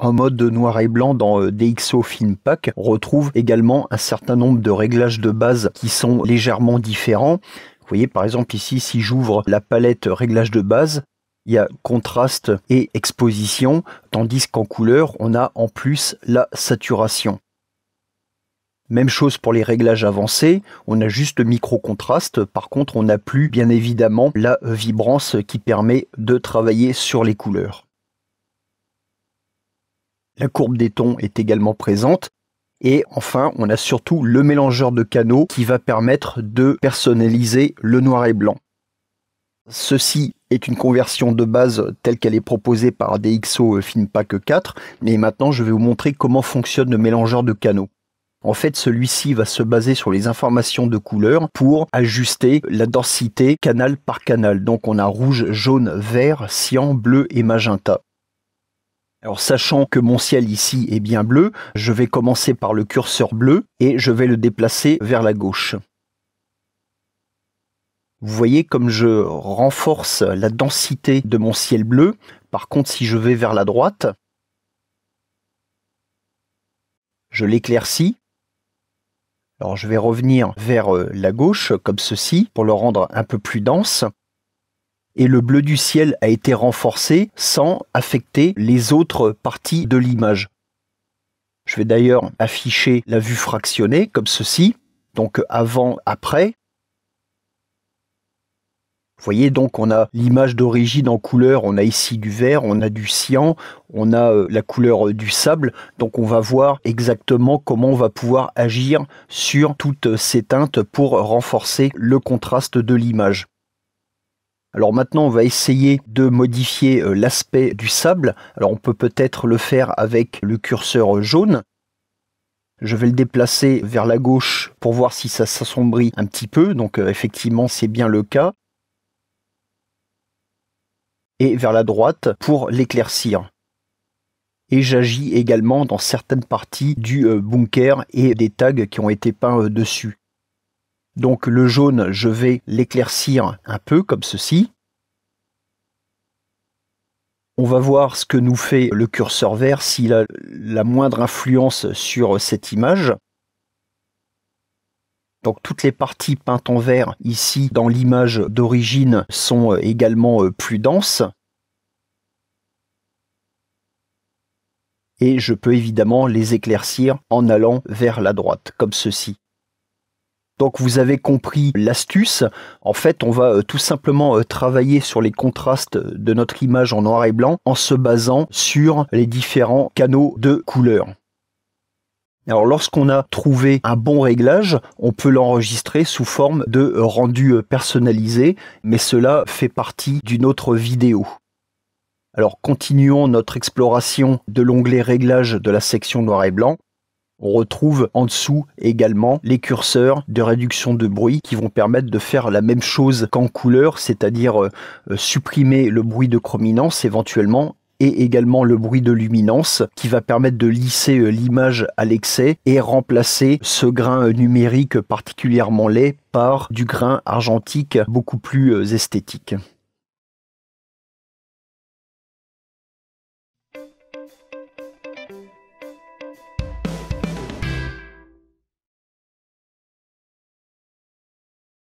en mode noir et blanc dans euh, DxO Film Pack, on retrouve également un certain nombre de réglages de base qui sont légèrement différents. Vous voyez par exemple ici, si j'ouvre la palette réglages de base, il y a contraste et exposition, tandis qu'en couleur, on a en plus la saturation. Même chose pour les réglages avancés, on a juste le micro-contraste, par contre on n'a plus bien évidemment la vibrance qui permet de travailler sur les couleurs. La courbe des tons est également présente. Et enfin, on a surtout le mélangeur de canaux qui va permettre de personnaliser le noir et blanc. Ceci est une conversion de base telle qu'elle est proposée par DxO euh, FinPack 4, mais maintenant je vais vous montrer comment fonctionne le mélangeur de canaux. En fait, celui-ci va se baser sur les informations de couleur pour ajuster la densité canal par canal. Donc on a rouge, jaune, vert, cyan, bleu et magenta. Alors sachant que mon ciel ici est bien bleu, je vais commencer par le curseur bleu et je vais le déplacer vers la gauche. Vous voyez comme je renforce la densité de mon ciel bleu. Par contre, si je vais vers la droite, je l'éclaircis. Alors je vais revenir vers euh, la gauche comme ceci pour le rendre un peu plus dense et le bleu du ciel a été renforcé sans affecter les autres parties de l'image. Je vais d'ailleurs afficher la vue fractionnée comme ceci, donc avant, après. Vous voyez donc on a l'image d'origine en couleur, on a ici du vert, on a du cyan, on a euh, la couleur euh, du sable, donc on va voir exactement comment on va pouvoir agir sur toutes euh, ces teintes pour renforcer le contraste de l'image. Alors maintenant, on va essayer de modifier euh, l'aspect du sable. Alors on peut peut-être le faire avec le curseur jaune. Je vais le déplacer vers la gauche pour voir si ça s'assombrit un petit peu. Donc euh, effectivement, c'est bien le cas. Et vers la droite pour l'éclaircir. Et j'agis également dans certaines parties du euh, bunker et des tags qui ont été peints dessus. Donc le jaune, je vais l'éclaircir un peu comme ceci. On va voir ce que nous fait le curseur vert, s'il a la moindre influence sur cette image. Donc toutes les parties peintes en vert ici dans l'image d'origine sont également euh, plus denses. Et je peux évidemment les éclaircir en allant vers la droite, comme ceci. Donc vous avez compris l'astuce. En fait, on va euh, tout simplement euh, travailler sur les contrastes de notre image en noir et blanc en se basant sur les différents canaux de couleur. Alors lorsqu'on a trouvé un bon réglage, on peut l'enregistrer sous forme de rendu euh, personnalisé, mais cela fait partie d'une autre vidéo. Alors continuons notre exploration de l'onglet réglages de la section noir et blanc. On retrouve en dessous également les curseurs de réduction de bruit qui vont permettre de faire la même chose qu'en couleur, c'est-à-dire euh, euh, supprimer le bruit de chrominance éventuellement et également le bruit de luminance qui va permettre de lisser euh, l'image à l'excès et remplacer ce grain numérique particulièrement laid par du grain argentique beaucoup plus esthétique.